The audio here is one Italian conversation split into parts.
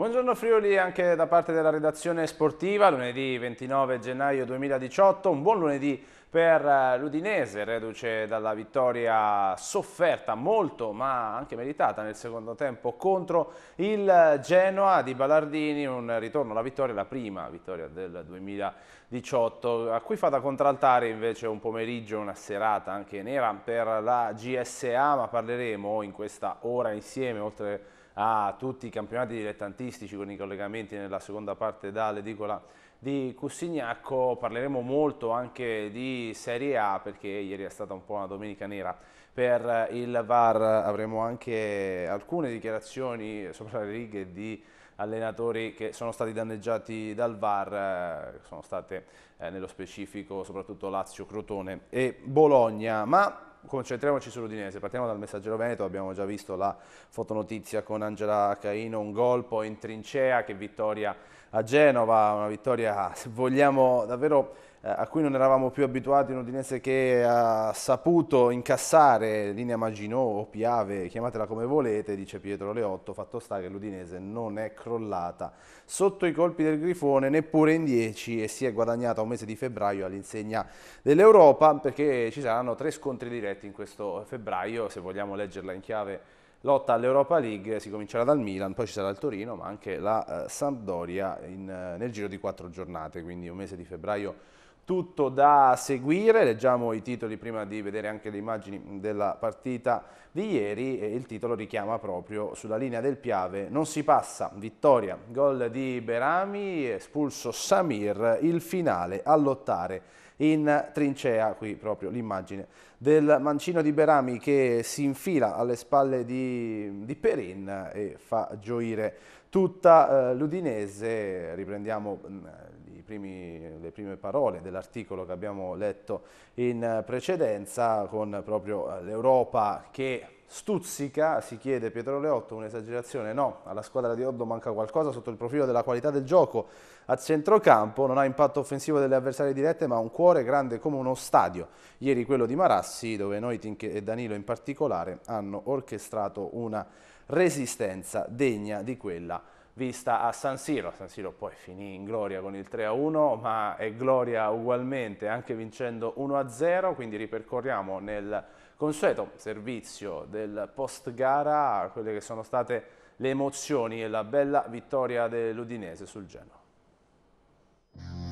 Buongiorno Friuli anche da parte della redazione sportiva, lunedì 29 gennaio 2018, un buon lunedì per eh, l'Udinese, reduce dalla vittoria sofferta molto ma anche meritata nel secondo tempo contro il Genoa di Ballardini, un ritorno alla vittoria, la prima vittoria del 2018, a cui fa da contraltare invece un pomeriggio, una serata anche nera per la GSA, ma parleremo in questa ora insieme oltre a tutti i campionati dilettantistici con i collegamenti nella seconda parte dall'edicola di Cussignacco, parleremo molto anche di Serie A perché ieri è stata un po' una domenica nera per il VAR, avremo anche alcune dichiarazioni sopra le righe di allenatori che sono stati danneggiati dal VAR, eh, sono state eh, nello specifico soprattutto Lazio, Crotone e Bologna, ma concentriamoci sull'Udinese, partiamo dal messaggero Veneto, abbiamo già visto la fotonotizia con Angela Caino, un gol, poi in trincea, che vittoria a Genova, una vittoria, se vogliamo, davvero eh, a cui non eravamo più abituati, un Udinese che ha saputo incassare linea Maginot o Piave, chiamatela come volete, dice Pietro Leotto, fatto sta che l'Udinese non è crollata sotto i colpi del Grifone, neppure in 10 e si è guadagnata un mese di febbraio all'insegna dell'Europa perché ci saranno tre scontri diretti in questo febbraio, se vogliamo leggerla in chiave lotta all'Europa League si comincerà dal Milan, poi ci sarà il Torino, ma anche la eh, Sampdoria in, eh, nel giro di quattro giornate, quindi un mese di febbraio tutto da seguire, leggiamo i titoli prima di vedere anche le immagini della partita di ieri e il titolo richiama proprio sulla linea del Piave, non si passa, vittoria, gol di Berami, espulso Samir, il finale a lottare in trincea, qui proprio l'immagine del mancino di Berami che si infila alle spalle di, di Perin e fa gioire tutta eh, l'Udinese. Riprendiamo mm, primi, le prime parole dell'articolo che abbiamo letto in precedenza con proprio eh, l'Europa che stuzzica, si chiede Pietro Leotto, un'esagerazione, no, alla squadra di Oddo manca qualcosa sotto il profilo della qualità del gioco, a centrocampo, non ha impatto offensivo delle avversarie dirette ma ha un cuore grande come uno stadio. Ieri quello di Marassi dove Noiting e Danilo in particolare hanno orchestrato una resistenza degna di quella vista a San Siro. San Siro poi finì in gloria con il 3-1, ma è gloria ugualmente anche vincendo 1-0, quindi ripercorriamo nel consueto servizio del post gara quelle che sono state le emozioni e la bella vittoria dell'Udinese sul Genoa. Yeah.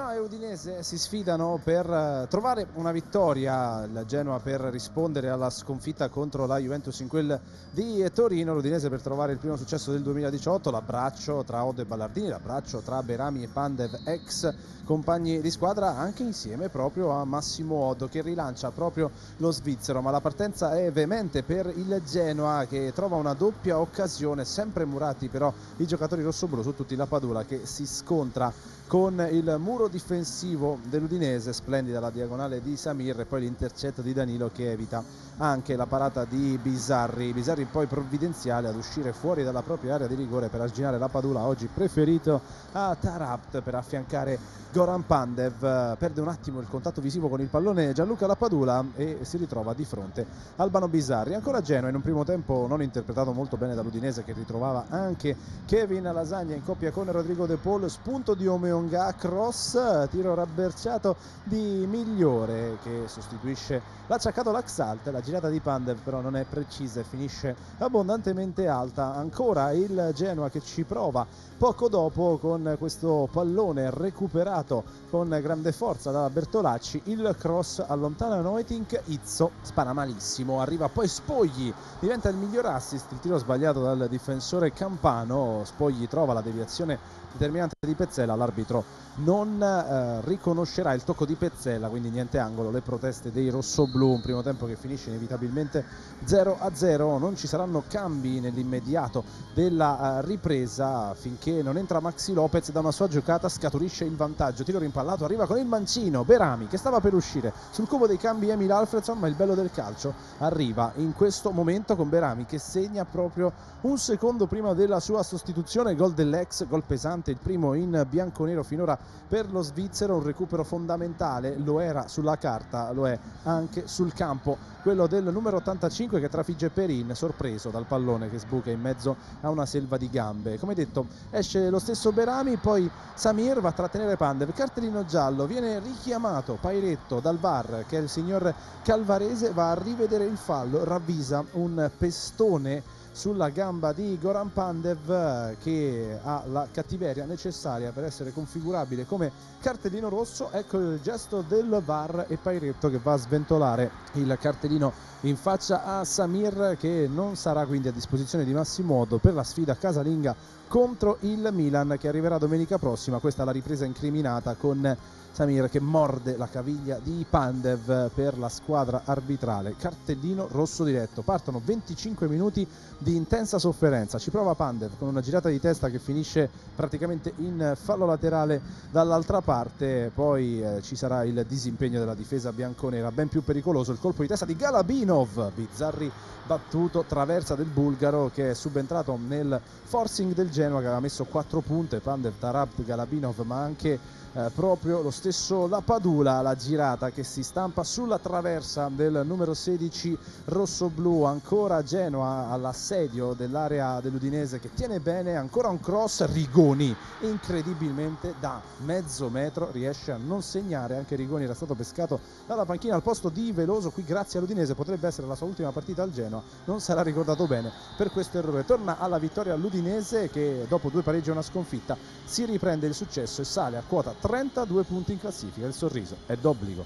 Genoa e Udinese si sfidano per eh, trovare una vittoria, Il Genoa per rispondere alla sconfitta contro la Juventus in quel di Torino, l'Udinese per trovare il primo successo del 2018, l'abbraccio tra Odo e Ballardini, l'abbraccio tra Berami e Pandev, ex compagni di squadra, anche insieme proprio a Massimo Odo che rilancia proprio lo svizzero, ma la partenza è veemente per il Genoa che trova una doppia occasione, sempre murati però i giocatori rossoblù su tutti la Padula che si scontra con il muro difensivo dell'Udinese, splendida la diagonale di Samir e poi l'intercetto di Danilo che evita anche la parata di Bizzarri. Bizzarri poi provvidenziale ad uscire fuori dalla propria area di rigore per arginare la Padula, oggi preferito a Tarapt per affiancare Goran Pandev. Perde un attimo il contatto visivo con il pallone Gianluca Lapadula e si ritrova di fronte Albano Bizzarri. Ancora Genoa in un primo tempo non interpretato molto bene dall'Udinese che ritrovava anche Kevin Lasagna in coppia con Rodrigo De Paul, spunto di Omeonga, cross tiro rabberciato di Migliore che sostituisce l'acciaccato Laxalt, la girata di Pandev però non è precisa e finisce abbondantemente alta, ancora il Genoa che ci prova poco dopo con questo pallone recuperato con grande forza da Bertolacci, il cross allontana Noetink, Izzo spara malissimo, arriva poi Spogli, diventa il miglior assist, il tiro sbagliato dal difensore Campano, Spogli trova la deviazione determinante di Pezzella, l'arbitro non eh, riconoscerà il tocco di Pezzella, quindi niente angolo, le proteste dei rossoblù, un primo tempo che finisce inevitabilmente 0 a 0, non ci saranno cambi nell'immediato della eh, ripresa finché non entra Maxi Lopez da una sua giocata scaturisce il vantaggio, tiro rimpallato, arriva con il mancino, Berami che stava per uscire sul cubo dei cambi Emil Alfredson, ma il bello del calcio arriva in questo momento con Berami che segna proprio un secondo prima della sua sostituzione, gol dell'ex, gol pesante, il primo in bianco-nero finora per lo lo svizzero, un recupero fondamentale, lo era sulla carta, lo è anche sul campo, quello del numero 85 che trafigge Perin, sorpreso dal pallone che sbuca in mezzo a una selva di gambe. Come detto, esce lo stesso Berami, poi Samir va a trattenere Pandev, cartellino giallo, viene richiamato Pairetto dal VAR che è il signor Calvarese, va a rivedere il fallo, ravvisa un pestone sulla gamba di Goran Pandev che ha la cattiveria necessaria per essere configurabile come cartellino rosso. Ecco il gesto del VAR e Pairetto che va a sventolare il cartellino in faccia a Samir che non sarà quindi a disposizione di Massimodo per la sfida casalinga contro il Milan che arriverà domenica prossima. Questa è la ripresa incriminata con Samir che morde la caviglia di Pandev per la squadra arbitrale. Cartellino rosso diretto. Partono 25 minuti di intensa sofferenza. Ci prova Pandev con una girata di testa che finisce praticamente in fallo laterale dall'altra parte, poi eh, ci sarà il disimpegno della difesa bianconera, ben più pericoloso il colpo di testa di Galabinov, Bizzarri battuto, traversa del bulgaro che è subentrato nel forcing del Genoa che aveva messo 4 punte, Pandev, Tarab, Galabinov ma anche eh, proprio lo stesso La Padula, la girata che si stampa sulla traversa del numero 16 rosso-blu, ancora Genoa all'assedio dell'area dell'Udinese che tiene bene, ancora un cross, Rigoni incredibilmente da mezzo metro riesce a non segnare, anche Rigoni era stato pescato dalla panchina al posto di Veloso, qui grazie all'Udinese potrebbe essere la sua ultima partita al Genoa, non sarà ricordato bene per questo errore, torna alla vittoria all'Udinese che dopo due pareggi e una sconfitta si riprende il successo e sale a quota 32 punti in classifica. Il sorriso è d'obbligo.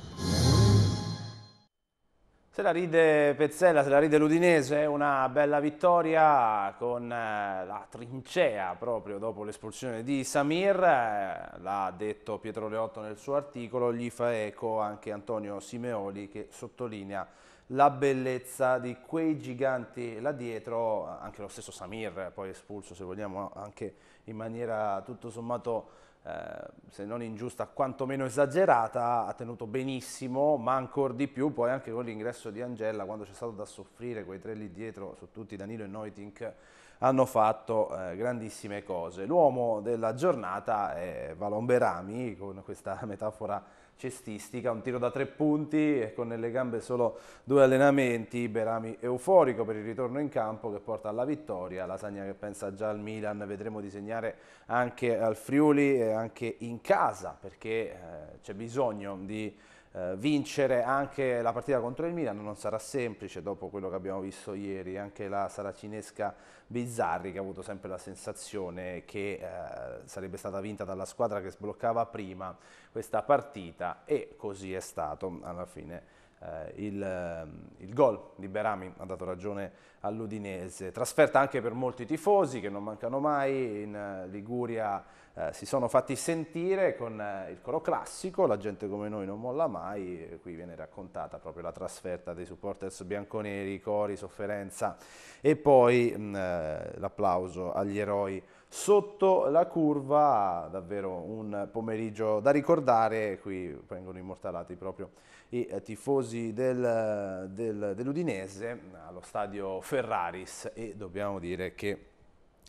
Se la ride Pezzella, se la ride l'Udinese, una bella vittoria con eh, la trincea proprio dopo l'espulsione di Samir, eh, l'ha detto Pietro Leotto nel suo articolo, gli fa eco anche Antonio Simeoli che sottolinea la bellezza di quei giganti là dietro, anche lo stesso Samir poi espulso se vogliamo anche in maniera tutto sommato eh, se non ingiusta, quantomeno esagerata, ha tenuto benissimo, ma ancora di più poi anche con l'ingresso di Angela, quando c'è stato da soffrire quei tre lì dietro, su tutti Danilo e Noitink, hanno fatto eh, grandissime cose. L'uomo della giornata è Valon Berami, con questa metafora cestistica, un tiro da tre punti e con nelle gambe solo due allenamenti, Berami euforico per il ritorno in campo che porta alla vittoria, Lasagna che pensa già al Milan, vedremo di segnare anche al Friuli e anche in casa perché eh, c'è bisogno di eh, vincere anche la partita contro il Milan non sarà semplice dopo quello che abbiamo visto ieri, anche la saracinesca Bizzarri che ha avuto sempre la sensazione che eh, sarebbe stata vinta dalla squadra che sbloccava prima questa partita e così è stato alla fine eh, il, ehm, il gol di Berami ha dato ragione all'Udinese. Trasferta anche per molti tifosi che non mancano mai, in eh, Liguria eh, si sono fatti sentire con eh, il coro classico, la gente come noi non molla mai, qui viene raccontata proprio la trasferta dei supporters bianconeri, cori, sofferenza e poi mh, mm, l'applauso agli eroi sotto la curva, davvero un pomeriggio da ricordare, qui vengono immortalati proprio i tifosi del, del, dell'Udinese allo stadio Ferraris e dobbiamo dire che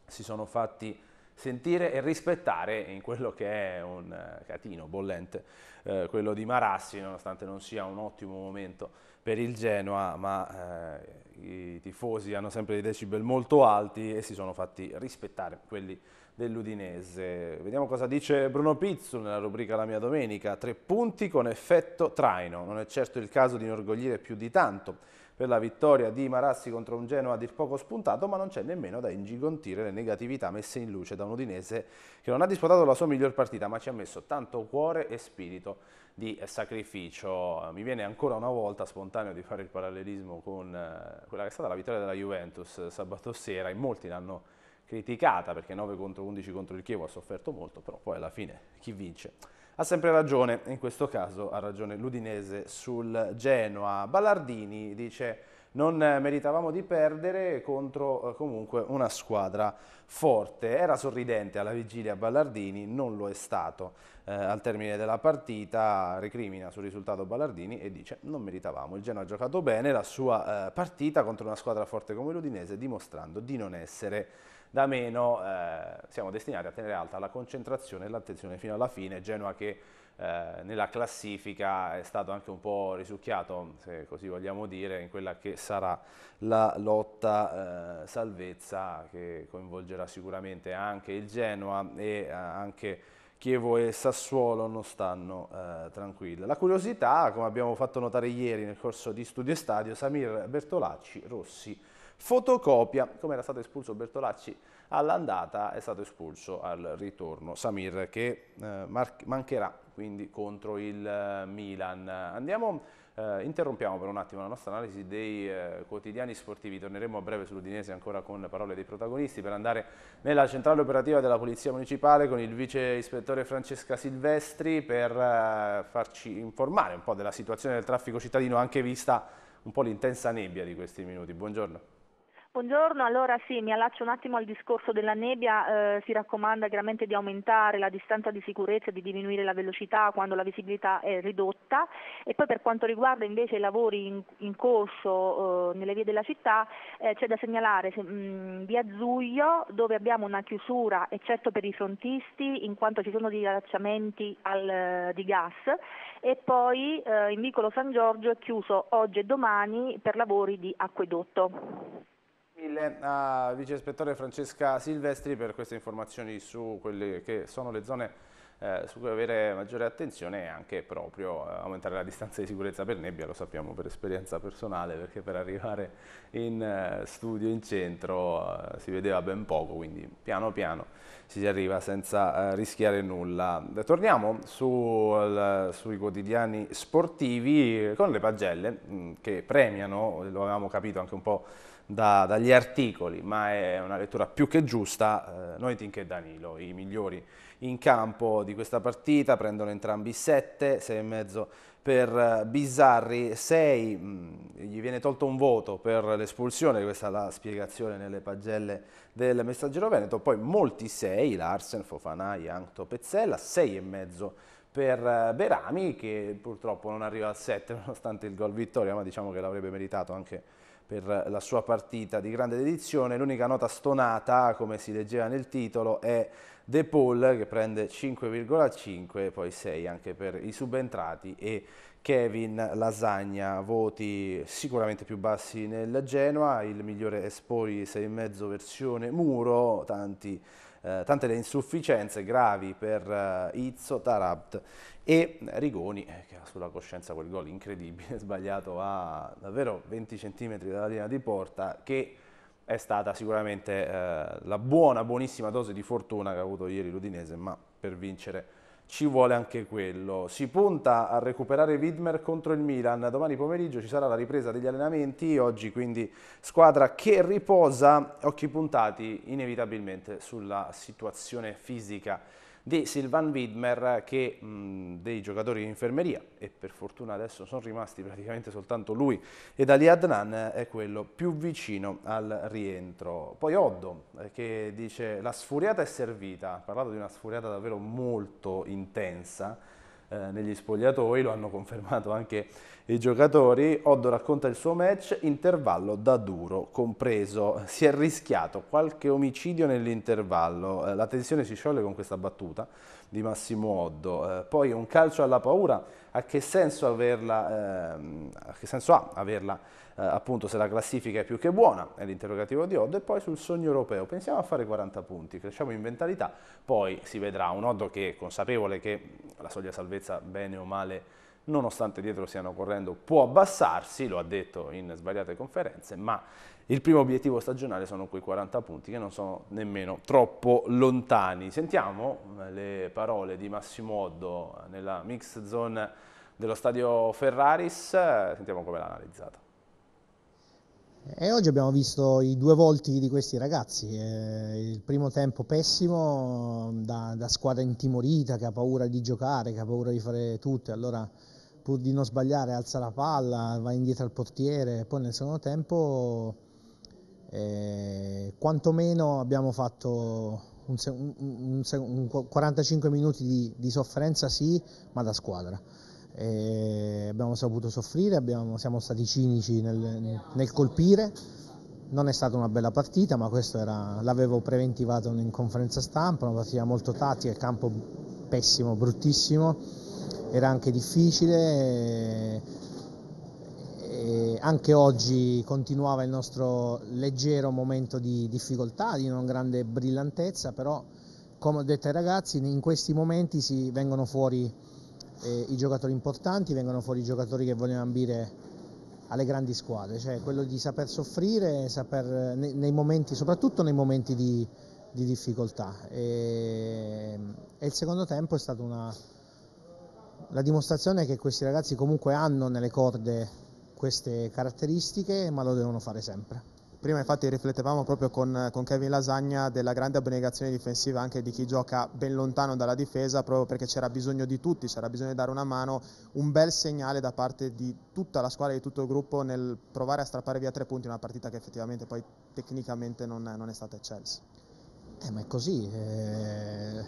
si sono fatti sentire e rispettare in quello che è un eh, catino bollente, eh, quello di Marassi, nonostante non sia un ottimo momento per il Genoa, ma eh, i tifosi hanno sempre dei decibel molto alti e si sono fatti rispettare quelli dell'Udinese. Vediamo cosa dice Bruno Pizzu nella rubrica La mia domenica. Tre punti con effetto traino. Non è certo il caso di inorgogliere più di tanto per la vittoria di Marassi contro un Genoa a dir poco spuntato, ma non c'è nemmeno da ingigantire le negatività messe in luce da un Udinese che non ha disputato la sua miglior partita, ma ci ha messo tanto cuore e spirito di sacrificio. Mi viene ancora una volta spontaneo di fare il parallelismo con eh, quella che è stata la vittoria della Juventus eh, sabato sera, in molti l'hanno criticata perché 9 contro 11 contro il Chievo ha sofferto molto, però poi alla fine chi vince ha sempre ragione, in questo caso ha ragione l'Udinese sul Genoa. Ballardini dice non meritavamo di perdere contro eh, comunque una squadra forte. Era sorridente alla vigilia Ballardini, non lo è stato. Eh, al termine della partita recrimina sul risultato Ballardini e dice non meritavamo. Il Genoa ha giocato bene la sua eh, partita contro una squadra forte come l'Udinese dimostrando di non essere da meno eh, siamo destinati a tenere alta la concentrazione e l'attenzione fino alla fine. Genoa che eh, nella classifica è stato anche un po' risucchiato, se così vogliamo dire, in quella che sarà la lotta eh, salvezza che coinvolgerà sicuramente anche il Genoa e eh, anche Chievo e Sassuolo non stanno eh, tranquilli. La curiosità, come abbiamo fatto notare ieri nel corso di Studio e Stadio, Samir Bertolacci, Rossi, fotocopia, come era stato espulso Bertolacci all'andata, è stato espulso al ritorno Samir che eh, mancherà quindi contro il eh, Milan. Andiamo, eh, interrompiamo per un attimo la nostra analisi dei eh, quotidiani sportivi, torneremo a breve sull'Udinese ancora con parole dei protagonisti per andare nella centrale operativa della Polizia Municipale con il vice ispettore Francesca Silvestri per eh, farci informare un po' della situazione del traffico cittadino anche vista un po' l'intensa nebbia di questi minuti. Buongiorno. Buongiorno, allora sì, mi allaccio un attimo al discorso della nebbia, eh, si raccomanda chiaramente di aumentare la distanza di sicurezza e di diminuire la velocità quando la visibilità è ridotta e poi per quanto riguarda invece i lavori in, in corso eh, nelle vie della città eh, c'è da segnalare se, mh, mm, via Zuglio dove abbiamo una chiusura eccetto per i frontisti in quanto ci sono degli allacciamenti al, eh, di gas e poi eh, in vicolo San Giorgio è chiuso oggi e domani per lavori di acquedotto mille a Vice Ispettore Francesca Silvestri per queste informazioni su quelle che sono le zone eh, su cui avere maggiore attenzione e anche proprio eh, aumentare la distanza di sicurezza per nebbia, lo sappiamo per esperienza personale perché per arrivare in eh, studio in centro eh, si vedeva ben poco, quindi piano piano si arriva senza eh, rischiare nulla. Torniamo su, al, sui quotidiani sportivi eh, con le pagelle mh, mm, che premiano, lo avevamo capito anche un po' da, dagli articoli, ma è una lettura più che giusta. Eh, Noiting e Danilo, i migliori in campo di questa partita, prendono entrambi 7, 6,5 per eh, Bizzarri, 6, mm, gli viene tolto un voto per l'espulsione, questa è la spiegazione nelle pagelle del messaggero Veneto, poi molti 6, Larsen, Fofana, Yankto, Pezzella, 6,5 per eh, Berami che purtroppo non arriva al 7 nonostante il gol vittoria ma diciamo che l'avrebbe meritato anche per la sua partita di grande dedizione. L'unica nota stonata, come si leggeva nel titolo, è De Paul che prende 5,5 poi 6 anche per i subentrati e Kevin Lasagna, voti sicuramente più bassi nel Genoa, il migliore Espori 6,5 versione muro, tanti, eh, tante le insufficienze gravi per eh, Izzo, Tarabt e Rigoni, eh, che ha sulla coscienza quel gol incredibile, sbagliato a davvero 20 cm dalla linea di porta, che è stata sicuramente eh, la buona, buonissima dose di fortuna che ha avuto ieri l'Udinese, ma per vincere ci vuole anche quello. Si punta a recuperare Widmer contro il Milan, domani pomeriggio ci sarà la ripresa degli allenamenti, oggi quindi squadra che riposa, occhi puntati inevitabilmente sulla situazione fisica di Silvan Widmer che mh, dei giocatori di infermeria, e per fortuna adesso sono rimasti praticamente soltanto lui ed Ali Adnan, è quello più vicino al rientro. Poi Oddo eh, che dice la sfuriata è servita, ha parlato di una sfuriata davvero molto intensa, eh, negli spogliatoi, lo hanno confermato anche i giocatori. Oddo racconta il suo match, intervallo da duro compreso, si è rischiato qualche omicidio nell'intervallo, eh, la tensione si scioglie con questa battuta, di Massimo Oddo. Eh, poi un calcio alla paura, a che senso, averla, eh, a che senso ha averla eh, appunto se la classifica è più che buona, è l'interrogativo di Oddo. E poi sul sogno europeo, pensiamo a fare 40 punti, cresciamo in mentalità, poi si vedrà un Oddo che è consapevole che la soglia salvezza bene o male nonostante dietro stiano correndo può abbassarsi, lo ha detto in svariate conferenze, ma il primo obiettivo stagionale sono quei 40 punti che non sono nemmeno troppo lontani. Sentiamo eh, le parole di Massimo Oddo eh, nella mix zone dello stadio Ferraris, eh, sentiamo come l'ha analizzata. E oggi abbiamo visto i due volti di questi ragazzi, il primo tempo pessimo mm, da, da squadra intimorita che ha paura di giocare, che ha paura di fare tutto, allora pur di non sbagliare alza la palla, va indietro al portiere, poi nel secondo tempo eh, quantomeno abbiamo fatto un, un, un, un 45 minuti di, di, sofferenza, sì, ma da squadra. Eh, abbiamo saputo soffrire, abbiamo, siamo stati cinici nel, nel, colpire. Non è stata una bella partita, ma questo l'avevo preventivato in conferenza stampa, una partita molto tattica, il campo pessimo, bruttissimo, era anche difficile. Eh, anche oggi continuava il nostro leggero momento di difficoltà, di non grande brillantezza, però come ho detto ai ragazzi, in questi momenti si vengono fuori eh, i giocatori importanti, vengono fuori i giocatori che vogliono ambire alle grandi squadre, cioè quello di saper soffrire saper, nei, nei momenti, soprattutto nei momenti di, di difficoltà. E, e, il secondo tempo è stata una, la dimostrazione che questi ragazzi comunque hanno nelle corde queste caratteristiche, ma lo devono fare sempre. Prima infatti riflettevamo proprio con, con, Kevin Lasagna della grande abnegazione difensiva anche di chi gioca ben lontano dalla difesa proprio perché c'era bisogno di tutti, c'era bisogno di dare una mano, un bel segnale da parte di tutta la squadra, di tutto il gruppo nel provare a strappare via tre punti in una partita che effettivamente poi tecnicamente non, non è stata eccelsa. Eh ma è così, eh...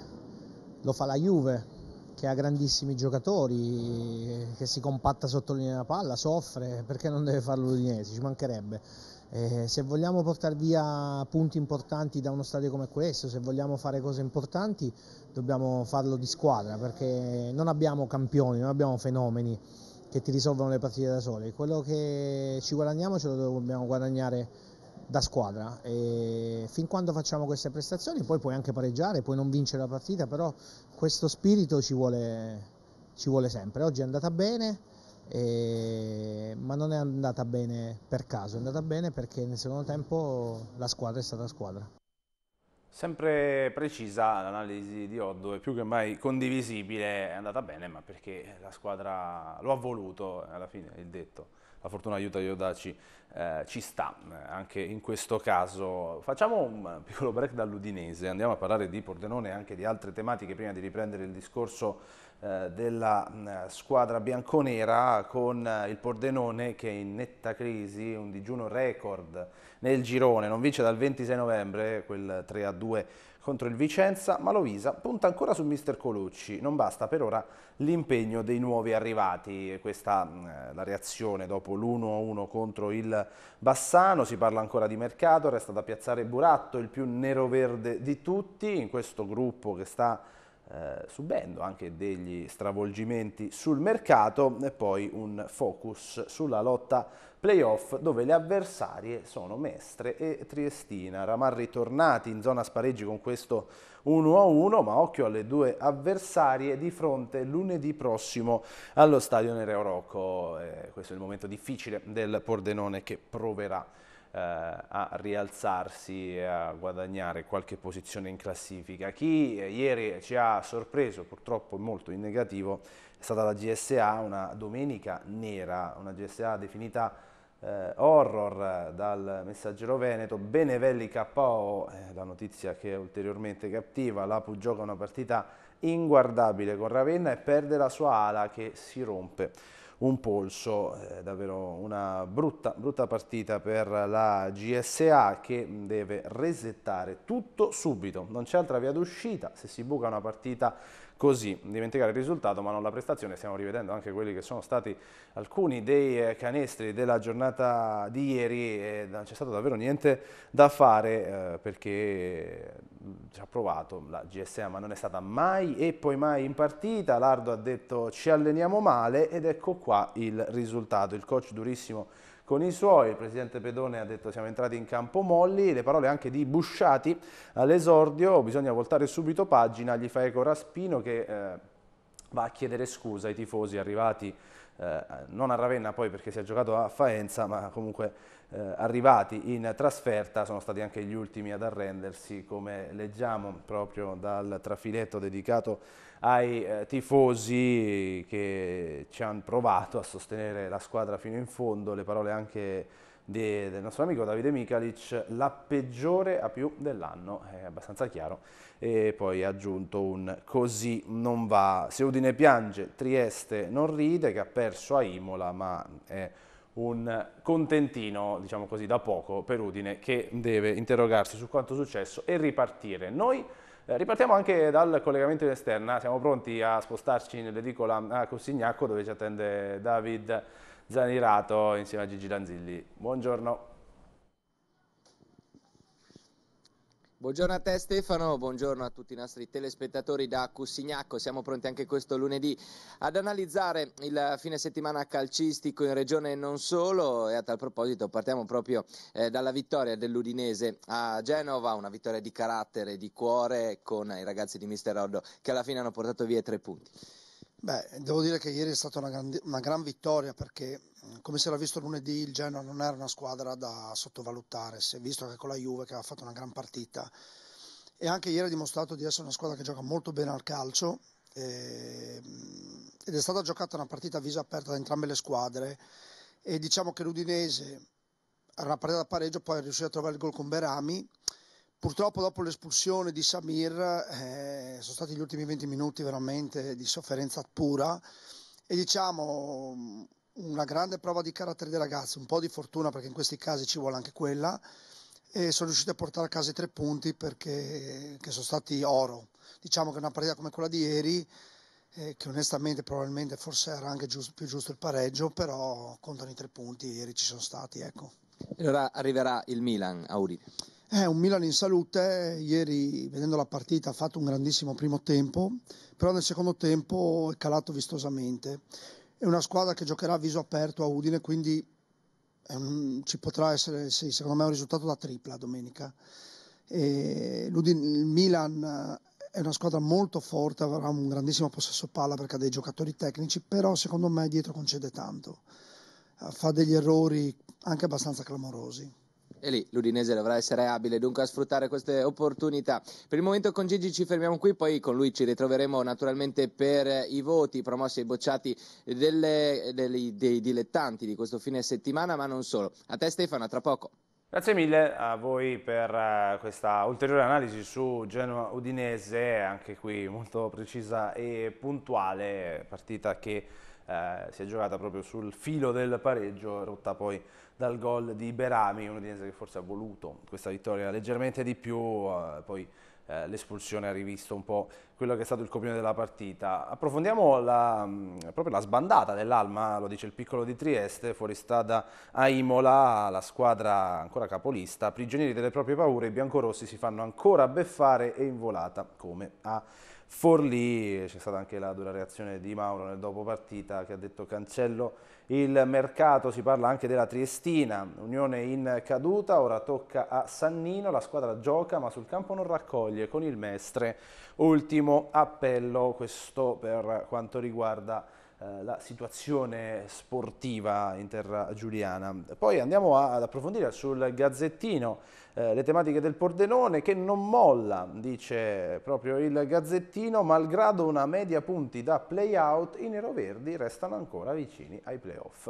lo fa la Juve, che ha grandissimi giocatori, che si compatta sotto linea della palla, soffre, perché non deve farlo l'Udinese, ci mancherebbe. Eh, se vogliamo portare via punti importanti da uno stadio come questo, se vogliamo fare cose importanti, dobbiamo farlo di squadra, perché non abbiamo campioni, non abbiamo fenomeni che ti risolvono le partite da soli. Quello che ci guadagniamo ce lo dobbiamo guadagnare da squadra e fin quando facciamo queste prestazioni poi puoi anche pareggiare, puoi non vincere la partita, però questo spirito ci vuole, ci vuole sempre. Oggi è andata bene, e... ma non è andata bene per caso, è andata bene perché nel secondo tempo la squadra è stata squadra. Sempre precisa l'analisi di Oddo, è più che mai condivisibile, è andata bene ma perché la squadra lo ha voluto alla fine, il detto la fortuna aiuta gli audaci, eh, ci sta anche in questo caso. Facciamo un piccolo break dall'Udinese, andiamo a parlare di Pordenone e anche di altre tematiche prima di riprendere il discorso eh, della mm, squadra bianconera con eh, il Pordenone che è in netta crisi, un digiuno record nel girone, non vince dal 26 novembre quel 3-2 a contro il Vicenza, ma Lovisa punta ancora su mister Colucci, non basta per ora l'impegno dei nuovi arrivati, questa è mm, eh, la reazione dopo l'1-1 contro il Bassano, si parla ancora di mercato, resta da piazzare Buratto, il più nero-verde di tutti in questo gruppo che sta eh, subendo anche degli stravolgimenti sul mercato e poi un focus sulla lotta playoff dove le avversarie sono Mestre e Triestina. Ramar ritornati in zona spareggi con questo 1-1 ma occhio alle due avversarie di fronte lunedì prossimo allo stadio Nereo Rocco. Eh, questo è il momento difficile del Pordenone che proverà eh, a rialzarsi e a guadagnare qualche posizione in classifica. Chi eh, ieri ci ha sorpreso purtroppo molto in negativo è stata la GSA, una domenica nera, una GSA definita eh, horror eh, dal messaggero Veneto, Benevelli KO, eh, la notizia che è ulteriormente cattiva, l'Apu gioca una partita inguardabile con Ravenna e perde la sua ala che si rompe un polso, eh, davvero una brutta, brutta partita per la GSA che deve resettare tutto subito, non c'è altra via d'uscita, se si buca una partita così dimenticare il risultato ma non la prestazione, stiamo rivedendo anche quelli che sono stati alcuni dei eh, canestri della giornata di ieri e non c'è stato davvero niente da fare eh, perché ci ha provato la GSA ma non è stata mai e poi mai in partita, Lardo ha detto ci alleniamo male ed ecco qua il risultato, il coach durissimo con i suoi. Il presidente Pedone ha detto siamo entrati in campo molli, le parole anche di Busciati all'esordio, bisogna voltare subito pagina, gli fa eco Raspino che... Eh, va a chiedere scusa ai tifosi arrivati eh, non a Ravenna poi perché si è giocato a Faenza, ma comunque eh, arrivati in trasferta sono stati anche gli ultimi ad arrendersi, come leggiamo proprio dal trafiletto dedicato ai eh, tifosi che ci hanno provato a sostenere la squadra fino in fondo, le parole anche di, del nostro amico Davide Mikalic, la peggiore a più dell'anno, è abbastanza chiaro, e poi ha aggiunto un così non va. Se Udine piange, Trieste non ride, che ha perso a Imola, ma è un contentino, diciamo così, da poco per Udine, che deve interrogarsi su quanto è successo e ripartire. Noi eh, ripartiamo anche dal collegamento in esterna, siamo pronti a spostarci nell'edicola a Cossignacco dove ci attende David Zanirato insieme a Gigi Danzilli. Buongiorno. Buongiorno a te Stefano, buongiorno a tutti i nostri telespettatori da Cussignacco, siamo pronti anche questo lunedì ad analizzare il fine settimana calcistico in regione e non solo e a tal proposito partiamo proprio eh, dalla vittoria dell'Udinese a Genova, una vittoria di carattere, di cuore con i ragazzi di Mister Oddo che alla fine hanno portato via tre punti. Beh, devo dire che ieri è stata una, grandi, una gran vittoria perché, come si era visto lunedì, il Genoa non era una squadra da sottovalutare. Si è visto che con la Juve che ha fatto una gran partita e anche ieri ha dimostrato di essere una squadra che gioca molto bene al calcio e, ehm, ed è stata giocata una partita a viso aperto da entrambe le squadre e diciamo che l'Udinese era una partita da pareggio, poi è riuscito a trovare il gol con Berami Purtroppo dopo l'espulsione di Samir eh, sono stati gli ultimi 20 minuti veramente di sofferenza pura e diciamo mm, una grande prova di carattere dei ragazzi, un po' di fortuna perché in questi casi ci vuole anche quella e sono riusciti a portare a casa i tre punti perché sono stati oro. Diciamo che una partita come quella di ieri, eh, che onestamente probabilmente forse era anche giusto, più giusto il pareggio, però contano i tre punti, ieri ci sono stati. Ecco. E ora arriverà il Milan Auri. È eh, un Milan in salute, ieri vedendo la partita ha fatto un grandissimo primo tempo, però nel secondo tempo è calato vistosamente. È una squadra che giocherà a viso aperto a Udine, quindi un, ci potrà essere, sì, secondo me, un risultato da tripla domenica. E il Milan è una squadra molto forte, avrà un grandissimo possesso palla perché ha dei giocatori tecnici, però secondo me dietro concede tanto, fa degli errori anche abbastanza clamorosi. E lì l'Udinese dovrà essere abile dunque a sfruttare queste opportunità. Per il momento con Gigi ci fermiamo qui, poi con lui ci ritroveremo naturalmente per i voti promossi e bocciati delle, delle, dei dilettanti di questo fine settimana, ma non solo. A te Stefano, a tra poco. Grazie mille a voi per eh, questa ulteriore analisi su Genoa Udinese, anche qui molto precisa e puntuale, partita che eh, si è giocata proprio sul filo del pareggio, rotta poi dal gol di Berami, un'udienza che forse ha voluto questa vittoria leggermente di più, eh, poi eh, l'espulsione ha rivisto un po' quello che è stato il copione della partita. Approfondiamo la, mh, mm, proprio la sbandata dell'Alma, lo dice il piccolo di Trieste, fuori fuoristrada a Imola, la squadra ancora capolista, prigionieri delle proprie paure, i biancorossi si fanno ancora beffare e in volata come a Forlì, c'è stata anche la dura reazione di Mauro nel dopopartita che ha detto cancello il mercato, si parla anche della Triestina, Unione in caduta, ora tocca a Sannino, la squadra gioca ma sul campo non raccoglie con il Mestre, ultimo appello questo per quanto riguarda eh, la situazione sportiva in terra giuliana. Poi andiamo ad approfondire sul Gazzettino eh, le tematiche del Pordenone che non molla, dice proprio il Gazzettino, malgrado una media punti da play-out, i neroverdi restano ancora vicini ai playoff.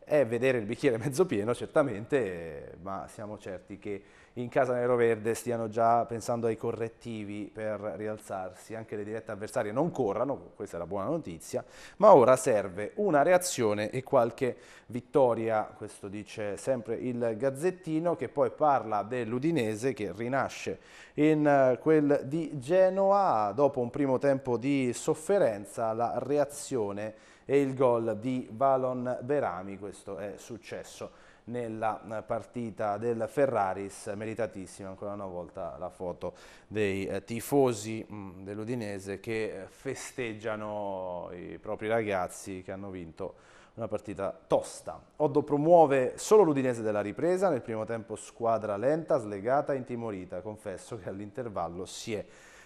È vedere il bicchiere mezzo pieno certamente, ma siamo certi che in casa nero-verde stiano già pensando ai correttivi per rialzarsi, anche le dirette avversarie non corrano, questa è la buona notizia, ma ora serve una reazione e qualche vittoria, questo dice sempre il Gazzettino, che poi parla dell'Udinese che rinasce in eh, quel di Genoa, dopo un primo tempo di sofferenza, la reazione e il gol di Valon Berami, questo è successo nella eh, partita del Ferraris, meritatissima ancora una volta la foto dei eh, tifosi mm, dell'Udinese che eh, festeggiano i propri ragazzi che hanno vinto una partita tosta. Oddo promuove solo l'Udinese della ripresa, nel primo tempo squadra lenta, slegata e intimorita, confesso che all'intervallo si è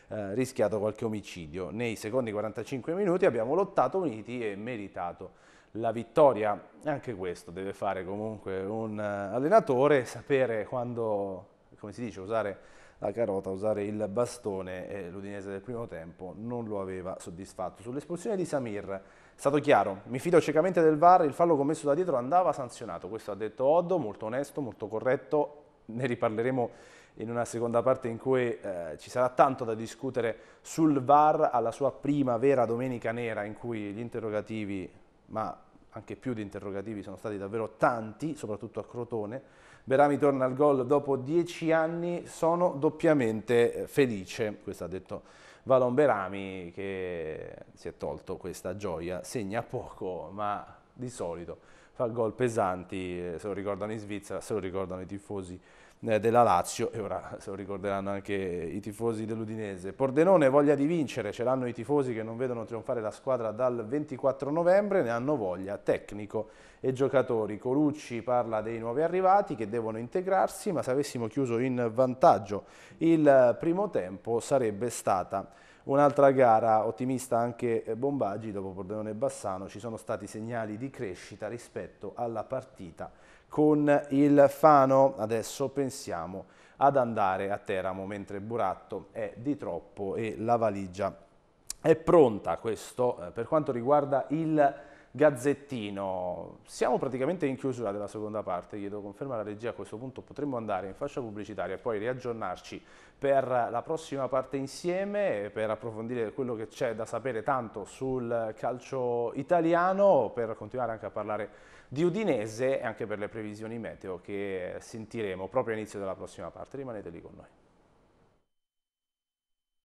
eh, rischiato qualche omicidio. Nei secondi 45 minuti abbiamo lottato uniti e meritato la vittoria. Anche questo deve fare comunque un eh, allenatore, sapere quando, come si dice, usare la carota, usare il bastone e l'Udinese del primo tempo non lo aveva soddisfatto. Sull'espulsione di Samir, è stato chiaro, mi fido ciecamente del VAR, il fallo commesso da dietro andava sanzionato, questo ha detto Oddo, molto onesto, molto corretto, ne riparleremo in una seconda parte in cui eh, ci sarà tanto da discutere sul VAR alla sua prima vera domenica nera in cui gli interrogativi ma anche più di interrogativi sono stati davvero tanti, soprattutto a Crotone. Berami torna al gol dopo dieci anni, sono doppiamente eh, felice, questo ha detto Valon Berami che si è tolto questa gioia, segna poco ma di solito fa gol pesanti, eh, se lo ricordano in Svizzera, se lo ricordano i tifosi eh, della Lazio e ora se lo ricorderanno anche i tifosi dell'Udinese. Pordenone voglia di vincere, ce l'hanno i tifosi che non vedono trionfare la squadra dal 24 novembre, ne hanno voglia tecnico e giocatori. Colucci parla dei nuovi arrivati che devono integrarsi, ma se avessimo chiuso in vantaggio il primo tempo sarebbe stata Un'altra gara ottimista anche Bombaggi, dopo Pordenone e Bassano, ci sono stati segnali di crescita rispetto alla partita con il Fano. Adesso pensiamo ad andare a Teramo mentre Buratto è di troppo e la valigia è pronta. Questo eh, per quanto riguarda il Gazzettino. Siamo praticamente in chiusura della seconda parte, chiedo conferma alla regia, a questo punto potremmo andare in fascia pubblicitaria e poi riaggiornarci per la prossima parte insieme, per approfondire quello che c'è da sapere tanto sul calcio italiano, per continuare anche a parlare di di Udinese e anche per le previsioni meteo che sentiremo proprio all'inizio della prossima parte. Rimanete lì con noi.